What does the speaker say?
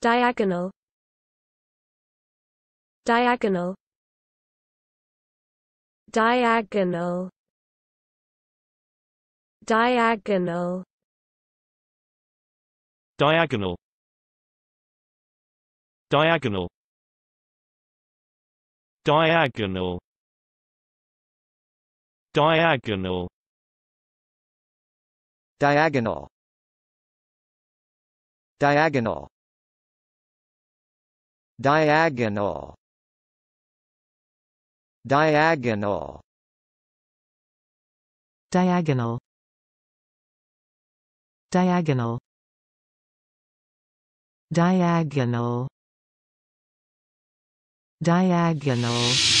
diagonal diagonal diagonal diagonal diagonal diagonal diagonal diagonal diagonal diagonal diagonal diagonal diagonal diagonal diagonal diagonal